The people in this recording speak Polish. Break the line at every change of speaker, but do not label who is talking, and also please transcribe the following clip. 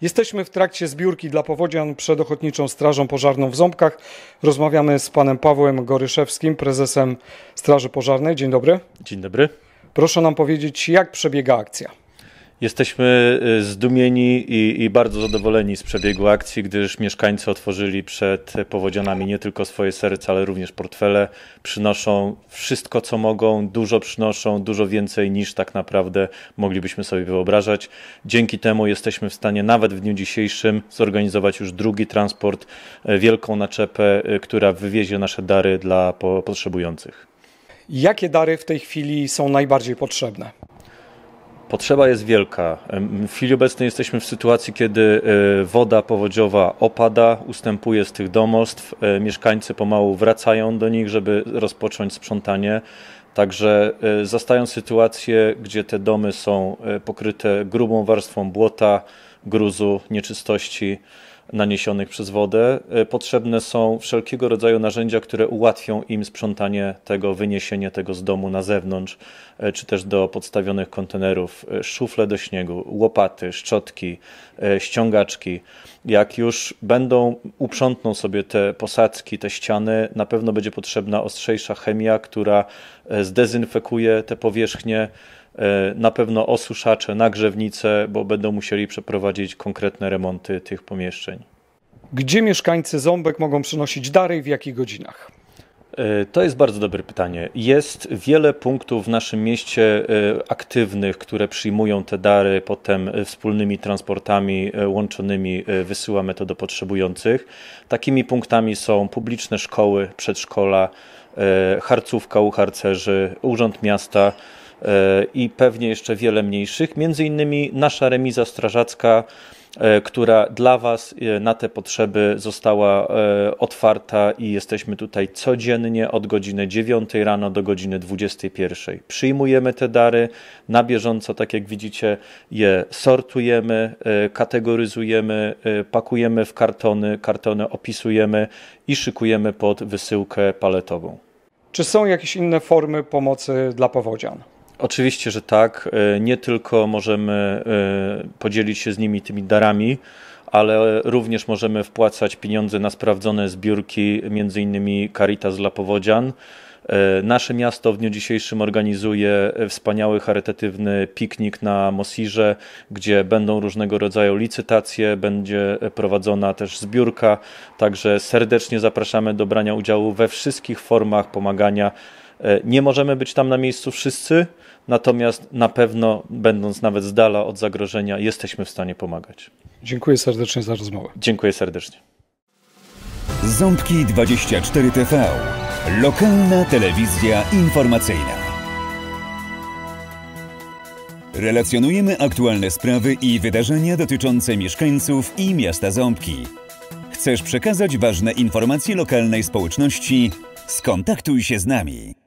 Jesteśmy w trakcie zbiórki dla powodzian przed Ochotniczą Strażą Pożarną w Ząbkach. Rozmawiamy z panem Pawłem Goryszewskim, prezesem Straży Pożarnej. Dzień dobry. Dzień dobry. Proszę nam powiedzieć, jak przebiega akcja.
Jesteśmy y, zdumieni i, i, bardzo zadowoleni z przebiegu akcji, gdyż mieszkańcy otworzyli przed powodzianami nie tylko swoje serce, ale również portfele. Przynoszą wszystko, co mogą, dużo przynoszą, dużo więcej niż tak naprawdę moglibyśmy sobie wyobrażać. Dzięki temu jesteśmy w stanie nawet w dniu dzisiejszym zorganizować już drugi transport, y, wielką naczepę, y, która wywiezie nasze dary dla potrzebujących.
Jakie dary w tej chwili są najbardziej potrzebne?
Potrzeba jest wielka. W chwili obecnej jesteśmy w sytuacji, kiedy e, woda powodziowa opada, ustępuje z tych domostw, e, mieszkańcy pomału wracają do nich, żeby rozpocząć sprzątanie. Także e, zastają sytuację, gdzie te domy są pokryte grubą warstwą błota, gruzu, nieczystości naniesionych przez wodę. E, potrzebne są wszelkiego rodzaju narzędzia, które ułatwią im sprzątanie tego, wyniesienie tego z domu na zewnątrz, e, czy też do podstawionych kontenerów, e, szufle do śniegu, łopaty, szczotki, ściągaczki. Jak już będą, uprzątną sobie te posadzki, te ściany, na pewno będzie potrzebna ostrzejsza chemia, która zdezynfekuje te powierzchnie, E, na pewno osuszacze, nagrzewnice, bo będą musieli przeprowadzić konkretne remonty tych pomieszczeń.
Gdzie mieszkańcy Ząbek mogą przynosić dary i w jakich godzinach?
E, to jest bardzo dobre pytanie. Jest wiele punktów w naszym mieście e, aktywnych, które przyjmują te dary, potem wspólnymi transportami łączonymi wysyłamy to do potrzebujących. Takimi punktami są publiczne szkoły, przedszkola, harcówka u harcerzy, urząd miasta i pewnie jeszcze wiele mniejszych, między innymi nasza remiza strażacka, e, która dla Was e, na te potrzeby została e, otwarta i jesteśmy tutaj codziennie od godziny 9 rano do godziny 21. Przyjmujemy te dary na bieżąco, tak jak widzicie, je sortujemy, kategoryzujemy, pakujemy w kartony, kartony opisujemy i szykujemy pod wysyłkę paletową.
Czy są jakieś inne formy pomocy dla powodzian?
Oczywiście, że tak. E, nie tylko możemy e, podzielić się z nimi tymi darami, ale również możemy wpłacać pieniądze na sprawdzone zbiórki, między innymi Caritas dla Powodzian. E, nasze miasto w dniu dzisiejszym organizuje wspaniały charytatywny piknik na Mosirze, gdzie będą różnego rodzaju licytacje, będzie prowadzona też zbiórka. Także serdecznie zapraszamy do brania udziału we wszystkich formach pomagania E, nie możemy być tam na miejscu wszyscy, natomiast na pewno, będąc nawet z dala od zagrożenia, jesteśmy w stanie pomagać.
Dziękuję serdecznie za rozmowę.
Dziękuję serdecznie.
Ząbki
24 TV. Lokalna telewizja informacyjna. Relacjonujemy aktualne sprawy i wydarzenia dotyczące mieszkańców i miasta Ząbki. Chcesz przekazać ważne informacje lokalnej społeczności? Skontaktuj się z nami.